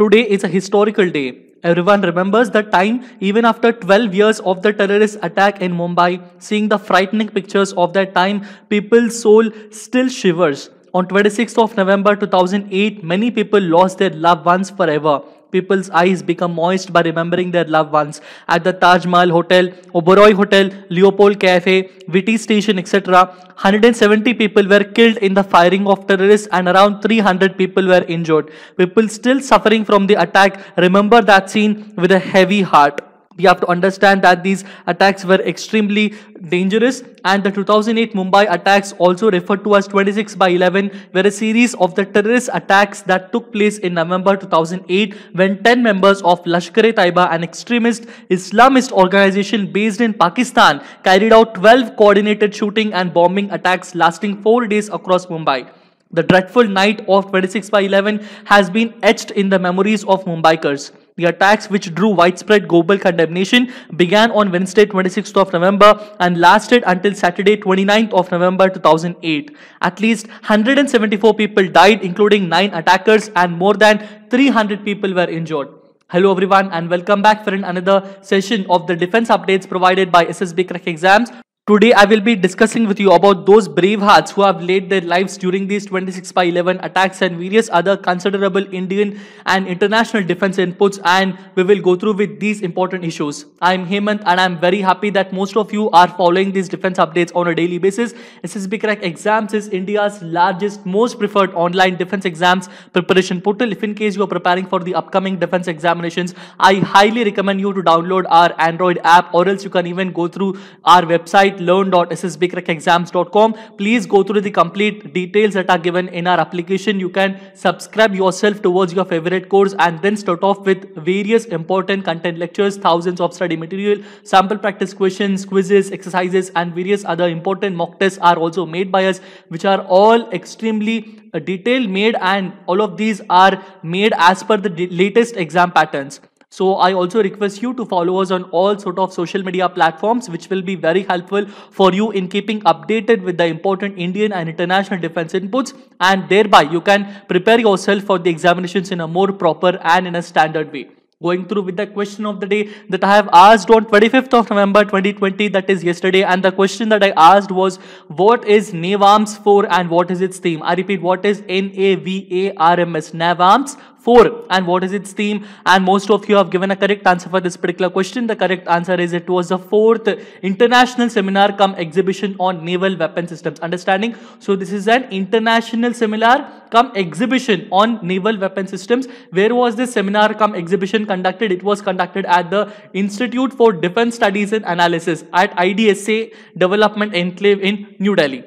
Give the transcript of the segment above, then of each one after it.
Today is a historical day. Everyone remembers the time, even after 12 years of the terrorist attack in Mumbai, seeing the frightening pictures of that time, people's soul still shivers. On 26th of November 2008, many people lost their loved ones forever. People's eyes become moist by remembering their loved ones. At the Taj Mahal Hotel, Oberoi Hotel, Leopold Cafe, Viti Station, etc., 170 people were killed in the firing of terrorists and around 300 people were injured. People still suffering from the attack remember that scene with a heavy heart we have to understand that these attacks were extremely dangerous and the 2008 Mumbai attacks also referred to as 26 by 11 were a series of the terrorist attacks that took place in November 2008 when 10 members of Lashkar-e-Taiba an extremist Islamist organization based in Pakistan carried out 12 coordinated shooting and bombing attacks lasting 4 days across Mumbai. The dreadful night of 26 by 11 has been etched in the memories of Mumbaikars. The attacks, which drew widespread global condemnation, began on Wednesday, 26th of November and lasted until Saturday, 29th of November 2008. At least 174 people died, including 9 attackers, and more than 300 people were injured. Hello everyone and welcome back for another session of the defense updates provided by SSB Crack Exams. Today I will be discussing with you about those brave hearts who have laid their lives during these 26 by 11 attacks and various other considerable Indian and international defense inputs and we will go through with these important issues. I am Hemant and I am very happy that most of you are following these defense updates on a daily basis. SSB Crack Exams is India's largest most preferred online defense exams preparation portal. If in case you are preparing for the upcoming defense examinations, I highly recommend you to download our Android app or else you can even go through our website website Please go through the complete details that are given in our application. You can subscribe yourself towards your favorite course and then start off with various important content lectures, thousands of study material, sample practice questions, quizzes, exercises and various other important mock tests are also made by us which are all extremely uh, detailed made and all of these are made as per the latest exam patterns. So I also request you to follow us on all sort of social media platforms which will be very helpful for you in keeping updated with the important Indian and international defense inputs and thereby you can prepare yourself for the examinations in a more proper and in a standard way going through with the question of the day that I have asked on 25th of November 2020 that is yesterday and the question that I asked was what is Navams for and what is its theme I repeat what is NAVARMS Navams?" 4 and what is its theme and most of you have given a correct answer for this particular question the correct answer is it was the fourth international seminar come exhibition on naval weapon systems understanding so this is an international seminar come exhibition on naval weapon systems where was this seminar come exhibition conducted it was conducted at the institute for defense studies and analysis at idsa development enclave in new delhi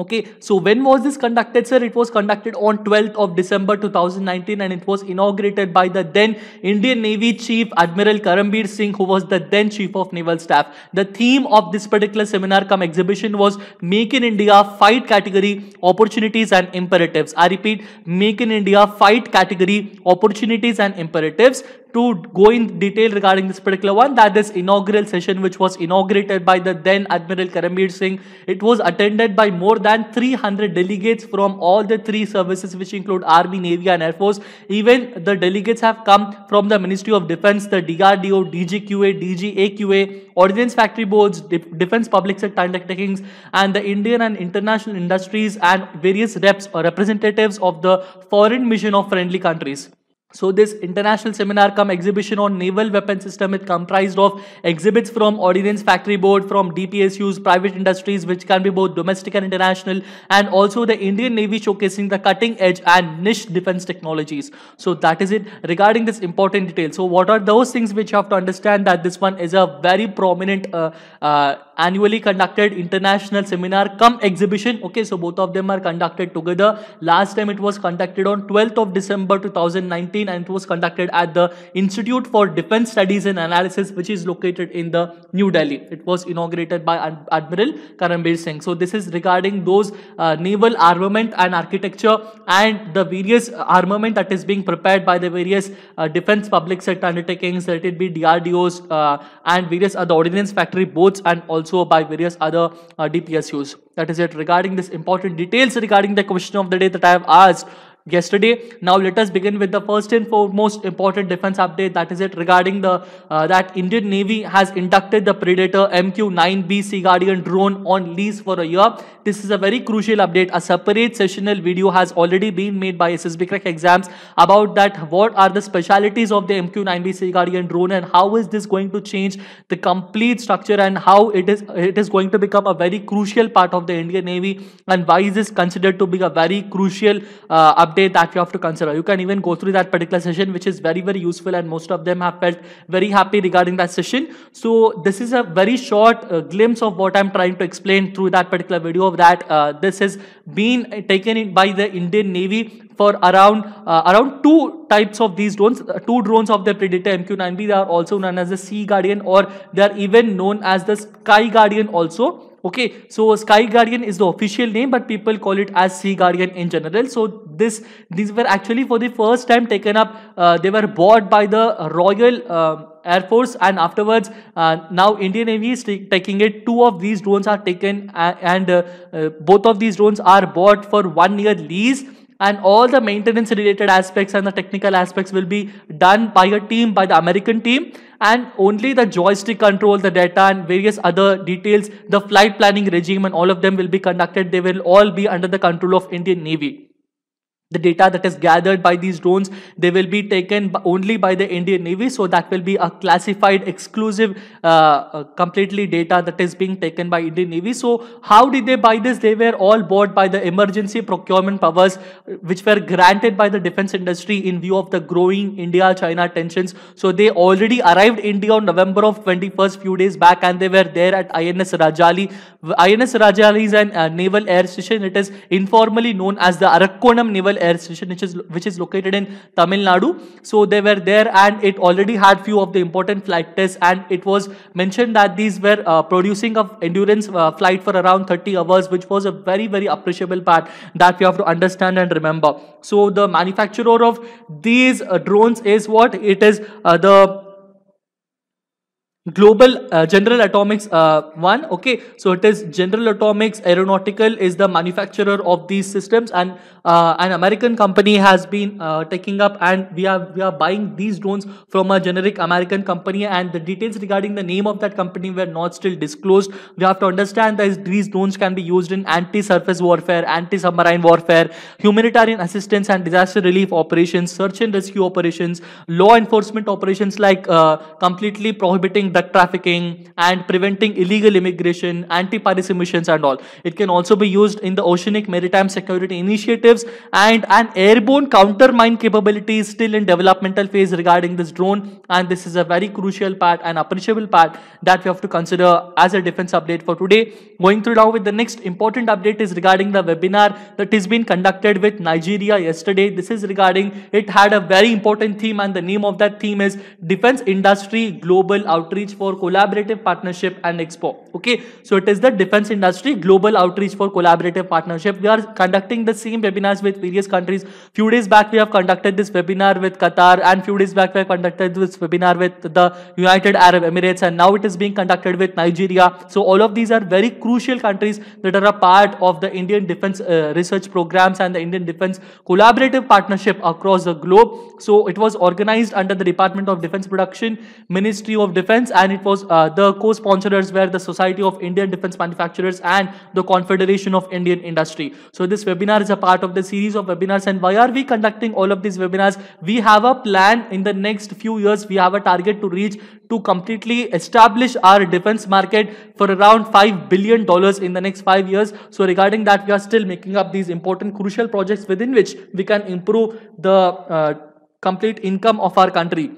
Okay, so when was this conducted, sir? It was conducted on 12th of December 2019 and it was inaugurated by the then Indian Navy Chief Admiral Karambir Singh, who was the then Chief of Naval Staff. The theme of this particular seminar come exhibition was Make in India, Fight Category, Opportunities and Imperatives. I repeat, Make in India, Fight Category, Opportunities and Imperatives to go in detail regarding this particular one that this inaugural session which was inaugurated by the then admiral karambir singh it was attended by more than 300 delegates from all the three services which include army navy and air force even the delegates have come from the ministry of defense the drdo dgqa dgaqa ordnance factory boards defense public sector undertakings and the indian and international industries and various reps or representatives of the foreign mission of friendly countries so this international seminar come exhibition on naval weapon system is comprised of exhibits from Ordnance Factory Board, from DPSUs, private industries which can be both domestic and international and also the Indian Navy showcasing the cutting edge and niche defense technologies. So that is it regarding this important detail. So what are those things which you have to understand that this one is a very prominent uh, uh, annually conducted international seminar come exhibition okay so both of them are conducted together last time it was conducted on 12th of december 2019 and it was conducted at the institute for defense studies and analysis which is located in the new delhi it was inaugurated by admiral karambir singh so this is regarding those uh, naval armament and architecture and the various armament that is being prepared by the various uh, defense public sector undertakings let it be drdos uh, and various other ordnance factory boats and also also by various other uh, DPSUs. That is it regarding this important details regarding the question of the day that I have asked yesterday. Now let us begin with the first and foremost important defense update that is it regarding the uh, that Indian Navy has inducted the Predator MQ-9B Sea Guardian drone on lease for a year. This is a very crucial update. A separate sessional video has already been made by SSB Crack exams about that what are the specialities of the MQ-9B Sea Guardian drone and how is this going to change the complete structure and how it is it is going to become a very crucial part of the Indian Navy and why is this considered to be a very crucial uh, update day that you have to consider. You can even go through that particular session, which is very, very useful. And most of them have felt very happy regarding that session. So this is a very short uh, glimpse of what I'm trying to explain through that particular video that uh, this has been taken in by the Indian Navy for around uh, around two types of these drones, uh, two drones of the Predator MQ-9B. They are also known as the Sea Guardian or they are even known as the Sky Guardian also. Okay, so Sky Guardian is the official name, but people call it as Sea Guardian in general. So this these were actually for the first time taken up. Uh, they were bought by the Royal uh, Air Force, and afterwards, uh, now Indian Navy is taking it. Two of these drones are taken, uh, and uh, uh, both of these drones are bought for one year lease and all the maintenance related aspects and the technical aspects will be done by a team, by the American team and only the joystick control, the data and various other details, the flight planning regime and all of them will be conducted. They will all be under the control of Indian Navy the data that is gathered by these drones they will be taken only by the indian navy so that will be a classified exclusive uh, uh, completely data that is being taken by indian navy so how did they buy this they were all bought by the emergency procurement powers which were granted by the defense industry in view of the growing india china tensions so they already arrived india on november of 21st few days back and they were there at ins rajali ins rajali is a uh, naval air station it is informally known as the arakkonam naval air station which is which is located in Tamil Nadu. So they were there and it already had few of the important flight tests and it was mentioned that these were uh, producing of endurance uh, flight for around 30 hours which was a very very appreciable part that we have to understand and remember. So the manufacturer of these uh, drones is what? It is uh, the global uh, general atomics uh, one okay so it is general atomics aeronautical is the manufacturer of these systems and uh, an american company has been uh, taking up and we are we are buying these drones from a generic american company and the details regarding the name of that company were not still disclosed we have to understand that these drones can be used in anti-surface warfare anti-submarine warfare humanitarian assistance and disaster relief operations search and rescue operations law enforcement operations like uh, completely prohibiting drug trafficking and preventing illegal immigration, anti-piracy missions and all. It can also be used in the oceanic maritime security initiatives and an airborne countermine capability is still in developmental phase regarding this drone and this is a very crucial part and appreciable part that we have to consider as a defense update for today. Going through now with the next important update is regarding the webinar that is being conducted with Nigeria yesterday. This is regarding it had a very important theme and the name of that theme is Defense Industry Global Outreach outreach for collaborative partnership and expo okay so it is the defense industry global outreach for collaborative partnership we are conducting the same webinars with various countries few days back we have conducted this webinar with qatar and few days back we have conducted this webinar with the united arab emirates and now it is being conducted with nigeria so all of these are very crucial countries that are a part of the indian defense uh, research programs and the indian defense collaborative partnership across the globe so it was organized under the department of defense production ministry of defense alliance and it was uh, the co-sponsors were the Society of Indian Defense Manufacturers and the Confederation of Indian Industry. So this webinar is a part of the series of webinars and why are we conducting all of these webinars? We have a plan in the next few years. We have a target to reach to completely establish our defense market for around $5 billion in the next five years. So regarding that, we are still making up these important crucial projects within which we can improve the uh, complete income of our country.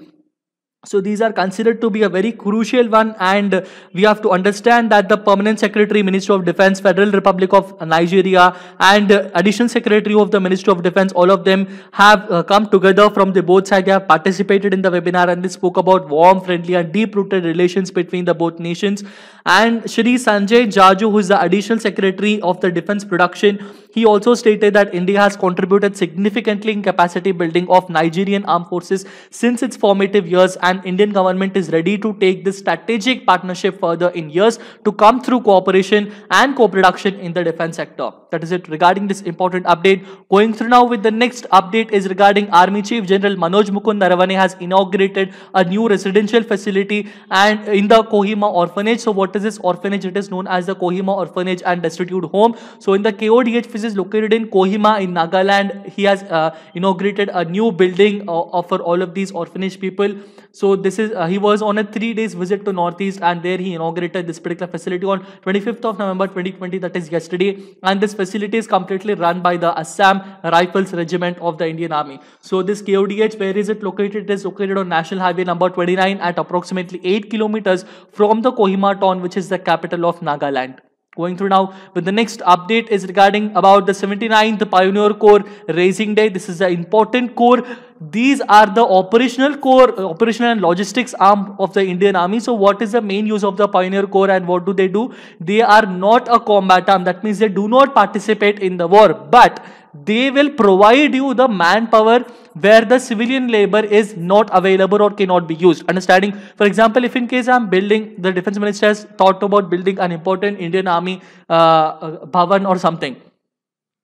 So these are considered to be a very crucial one and we have to understand that the Permanent Secretary, Minister of Defense, Federal Republic of Nigeria and Additional Secretary of the Ministry of Defense, all of them have uh, come together from the both sides. They have participated in the webinar and they spoke about warm, friendly and deep-rooted relations between the both nations. And Shri Sanjay Jaju, who is the Additional Secretary of the Defense Production, he also stated that India has contributed significantly in capacity building of Nigerian armed forces since its formative years and Indian government is ready to take this strategic partnership further in years to come through cooperation and co-production in the defense sector. That is it regarding this important update. Going through now with the next update is regarding Army Chief General Manoj Mukund Naravane has inaugurated a new residential facility and in the Kohima orphanage. So what is this orphanage? It is known as the Kohima Orphanage and Destitute Home. So in the KODH office is located in Kohima in Nagaland. He has uh, inaugurated a new building uh, for all of these orphanage people. So this is uh, he was on a three days visit to Northeast and there he inaugurated this particular facility on 25th of November 2020 that is yesterday and this facility is completely run by the Assam Rifles Regiment of the Indian Army. So this KODH where is it located? It is located on National Highway number 29 at approximately 8 kilometers from the Kohima town which is the capital of Nagaland going through now but the next update is regarding about the 79th pioneer core raising day this is an important core these are the operational core, operational and logistics arm of the Indian Army. So what is the main use of the Pioneer Corps and what do they do? They are not a combat arm. That means they do not participate in the war, but they will provide you the manpower where the civilian labor is not available or cannot be used. Understanding? For example, if in case I'm building, the defense minister has thought about building an important Indian army uh, uh bhavan or something.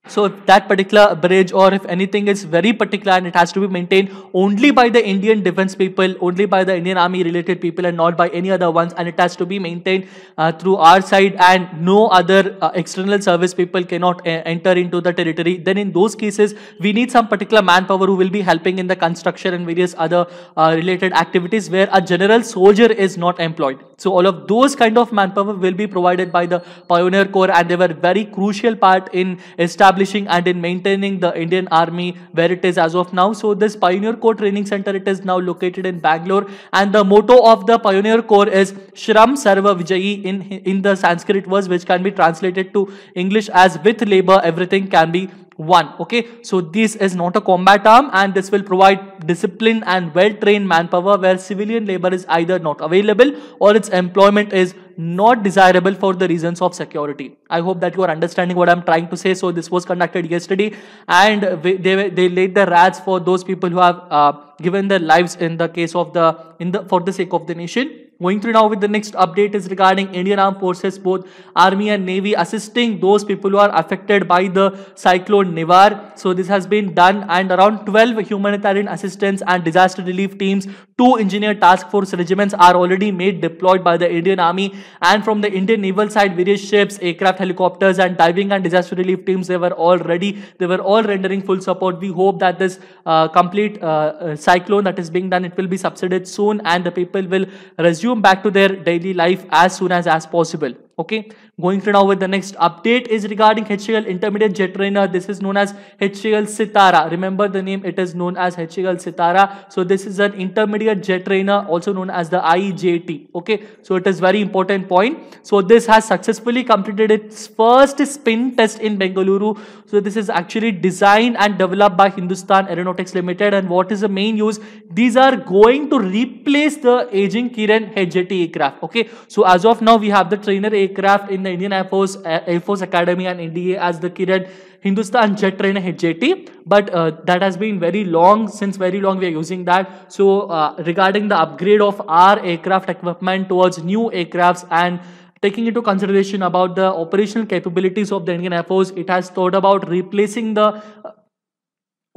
So if that particular bridge or if anything is very particular and it has to be maintained only by the Indian defense people, only by the Indian army related people and not by any other ones and it has to be maintained uh, through our side and no other uh, external service people cannot uh, enter into the territory, then in those cases we need some particular manpower who will be helping in the construction and various other uh, related activities where a general soldier is not employed. So all of those kind of manpower will be provided by the Pioneer Corps and they were very crucial part in establishing establishing and in maintaining the Indian Army where it is as of now. So this Pioneer Corps Training Center, it is now located in Bangalore and the motto of the Pioneer Corps is Shram Sarva Vijayi in, in the Sanskrit verse which can be translated to English as with labor everything can be one okay so this is not a combat arm and this will provide discipline and well trained manpower where civilian labor is either not available or its employment is not desirable for the reasons of security. I hope that you are understanding what I'm trying to say. So this was conducted yesterday and they, they laid the rats for those people who have uh, given their lives in the case of the, in the, for the sake of the nation. Going through now with the next update is regarding Indian Armed Forces, both Army and Navy assisting those people who are affected by the cyclone Nivar. So this has been done and around 12 humanitarian assistance and disaster relief teams, two engineer task force regiments are already made deployed by the Indian Army and from the Indian naval side various ships, aircraft, helicopters and diving and disaster relief teams they were all ready. They were all rendering full support. We hope that this uh, complete uh, uh cyclone that is being done, it will be subsided soon and the people will resume resume back to their daily life as soon as as possible okay Going through now with the next update is regarding HCL Intermediate Jet Trainer. This is known as HCL Sitara. Remember the name, it is known as HCL Sitara. So this is an Intermediate Jet Trainer also known as the IJT. Okay, so it is very important point. So this has successfully completed its first spin test in Bengaluru. So this is actually designed and developed by Hindustan Aeronautics Limited. And what is the main use? These are going to replace the aging Kiran HJT aircraft. Okay, so as of now we have the trainer aircraft in the Indian Air Force, Air Force Academy and NDA as the Kiran Hindustan Jet Trainer HJT. But uh, that has been very long, since very long we are using that. So uh, regarding the upgrade of our aircraft equipment towards new aircrafts and taking into consideration about the operational capabilities of the Indian Air Force, it has thought about replacing the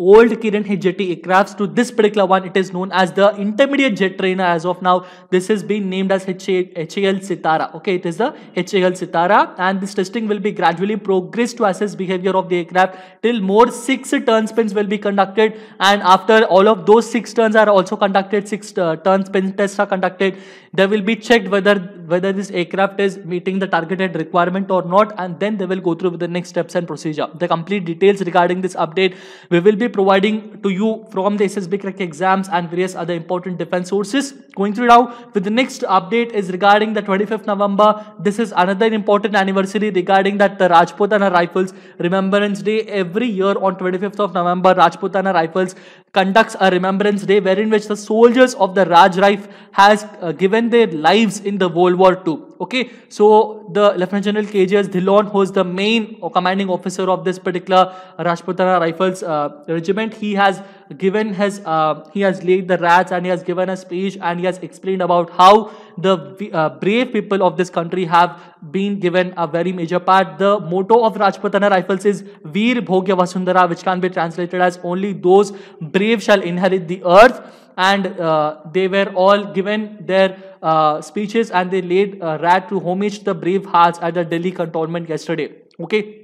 old Kiran Hijeti aircrafts to this particular one. It is known as the intermediate jet trainer as of now. This has been named as HAL Sitara. Okay, it is the HAL Sitara and this testing will be gradually progressed to assess behavior of the aircraft till more 6 turn spins will be conducted and after all of those 6 turns are also conducted, 6 uh, turn spin tests are conducted. They will be checked whether, whether this aircraft is meeting the targeted requirement or not and then they will go through with the next steps and procedure. The complete details regarding this update we will be providing to you from the SSB crack exams and various other important defense sources. Going through now with the next update is regarding the 25th November. This is another important anniversary regarding that the Rajputana Rifles Remembrance Day. Every year on 25th of November, Rajputana Rifles conducts a Remembrance Day wherein which the soldiers of the Raj Rifle has uh, given their lives in the World War II okay so the lieutenant general kjs dhillon who is the main commanding officer of this particular rajputana rifles uh, regiment he has given his uh, he has laid the rats and he has given a speech and he has explained about how the uh, brave people of this country have been given a very major part the motto of rajputana rifles is veer bhogya vasundara which can be translated as only those brave shall inherit the earth and uh, they were all given their uh, speeches and they laid a rat to homage the brave hearts at the Delhi cantonment yesterday. Okay.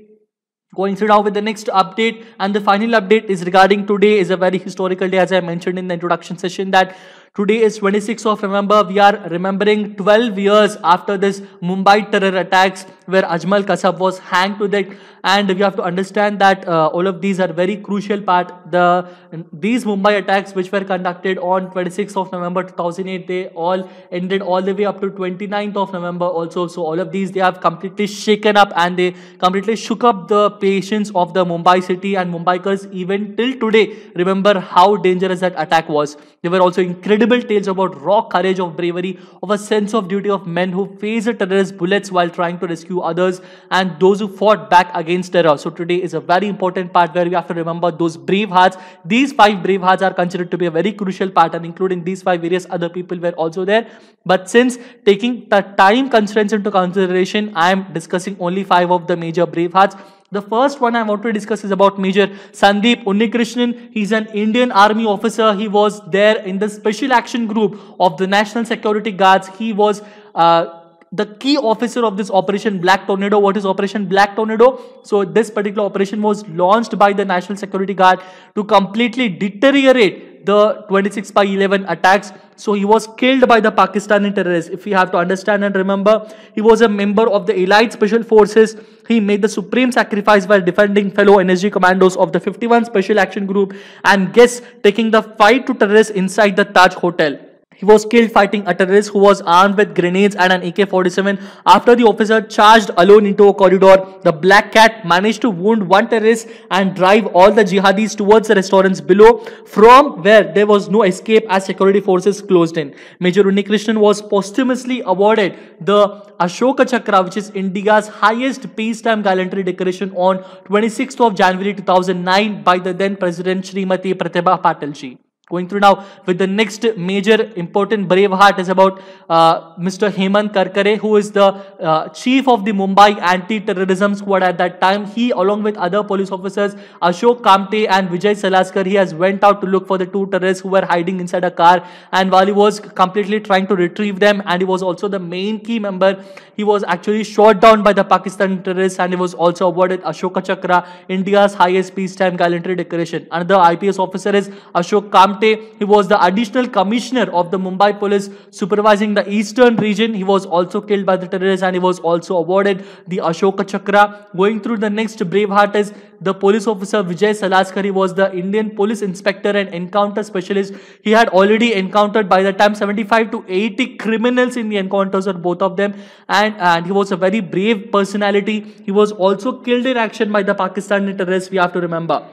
Going through now with the next update and the final update is regarding today is a very historical day as I mentioned in the introduction session that Today is 26th of November. We are remembering 12 years after this Mumbai terror attacks where Ajmal Kasab was hanged to death. And we have to understand that uh, all of these are very crucial part. The These Mumbai attacks which were conducted on 26th of November 2008, they all ended all the way up to 29th of November also. So all of these, they have completely shaken up and they completely shook up the patience of the Mumbai city and Mumbaikers even till today remember how dangerous that attack was. They were also incredible incredible tales about raw courage, of bravery, of a sense of duty of men who faced terrorist bullets while trying to rescue others, and those who fought back against terror. So today is a very important part where we have to remember those brave hearts. These five brave hearts are considered to be a very crucial part, and including these five, various other people were also there. But since taking the time constraints into consideration, I am discussing only five of the major brave hearts. The first one I want to discuss is about Major Sandeep Unnikrishnan. He's an Indian Army officer. He was there in the Special Action Group of the National Security Guards. He was uh, the key officer of this operation black tornado what is operation black tornado so this particular operation was launched by the national security guard to completely deteriorate the 26 by 11 attacks so he was killed by the Pakistani terrorists. If we have to understand and remember, he was a member of the elite special forces. He made the supreme sacrifice while defending fellow NSG commandos of the 51 Special Action Group and guests taking the fight to terrorists inside the Taj Hotel. He was killed fighting a terrorist who was armed with grenades and an AK-47. After the officer charged alone into a corridor, the black cat managed to wound one terrorist and drive all the jihadis towards the restaurants below from where there was no escape as security forces closed in. Major Unnikrishnan was posthumously awarded the Ashoka Chakra which is India's highest peacetime gallantry decoration on 26th of January 2009 by the then President Srimati Pratibha Patel ji. Going through now with the next major important heart is about uh, Mr. Hemant Karkare, who is the uh, chief of the Mumbai anti-terrorism squad at that time. He, along with other police officers, Ashok Kamte and Vijay Salaskar, he has went out to look for the two terrorists who were hiding inside a car. And while he was completely trying to retrieve them, and he was also the main key member, he was actually shot down by the Pakistan terrorists, and he was also awarded Ashoka Chakra, India's highest peacetime gallantry decoration. Another IPS officer is Ashok Kamte Kamte. He was the additional commissioner of the Mumbai police supervising the eastern region. He was also killed by the terrorists and he was also awarded the Ashoka Chakra. Going through the next brave heart is the police officer Vijay Salaskari was the Indian police inspector and encounter specialist. He had already encountered by the time 75 to 80 criminals in the encounters on both of them and, and he was a very brave personality. He was also killed in action by the Pakistani terrorists we have to remember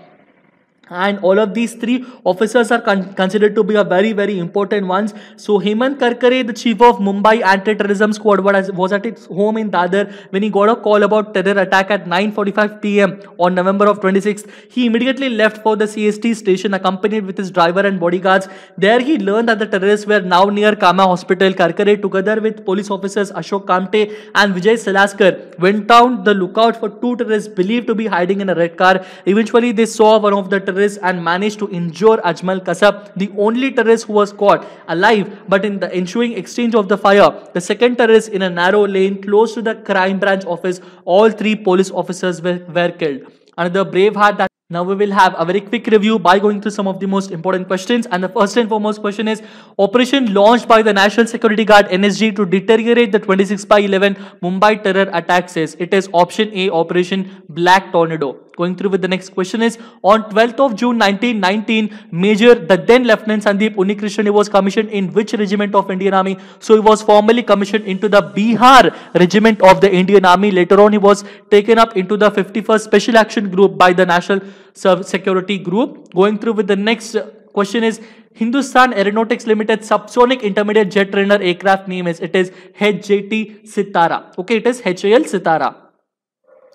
and all of these three officers are con considered to be a very very important ones so hemant karkare the chief of mumbai anti-terrorism squad was at its home in dadar when he got a call about terror attack at 9:45 pm on november of 26th he immediately left for the cst station accompanied with his driver and bodyguards there he learned that the terrorists were now near kama hospital karkare together with police officers ashok kamte and vijay salaskar went down the lookout for two terrorists believed to be hiding in a red car eventually they saw one of the terrorists and managed to injure Ajmal Kasab, the only terrorist who was caught alive. But in the ensuing exchange of the fire, the second terrorist in a narrow lane close to the crime branch office, all three police officers were, were killed. Another brave heart that now we will have a very quick review by going through some of the most important questions and the first and foremost question is operation launched by the National Security Guard NSG to deteriorate the 26 by 11 Mumbai terror attack says it is option A operation Black Tornado Going through with the next question is, on 12th of June 1919, Major, the then Lieutenant Sandeep Unikrishnan was commissioned in which regiment of Indian Army? So he was formally commissioned into the Bihar Regiment of the Indian Army. Later on, he was taken up into the 51st Special Action Group by the National Security Group. Going through with the next uh, question is, Hindustan Aeronautics Limited subsonic intermediate jet trainer aircraft name is, it is HJT Sitara. Okay, it is HAL Sitara.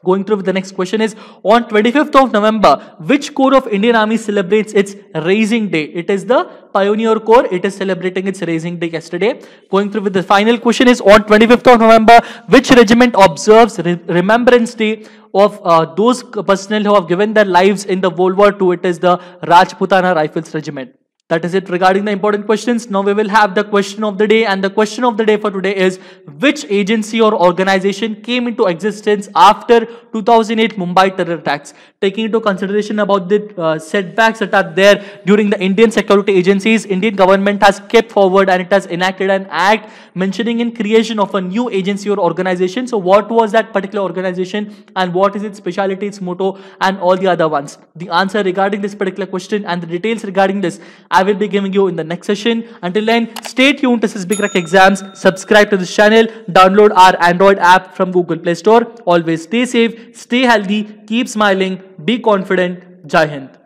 Going through with the next question is on 25th of November, which Corps of Indian Army celebrates its raising day? It is the Pioneer Corps. It is celebrating its raising day yesterday. Going through with the final question is on 25th of November, which regiment observes Re Remembrance Day of uh, those personnel who have given their lives in the World War II? It is the Rajputana Rifles Regiment. That is it regarding the important questions. Now we will have the question of the day and the question of the day for today is which agency or organization came into existence after 2008 Mumbai terror attacks taking into consideration about the uh, setbacks that are there during the Indian security agencies Indian government has kept forward and it has enacted an act mentioning in creation of a new agency or organization. So what was that particular organization and what is its speciality its motto and all the other ones. The answer regarding this particular question and the details regarding this I will be giving you in the next session. Until then, stay tuned to SysBigRec exams. Subscribe to this channel. Download our Android app from Google Play Store. Always stay safe, stay healthy, keep smiling, be confident. Jai Hind.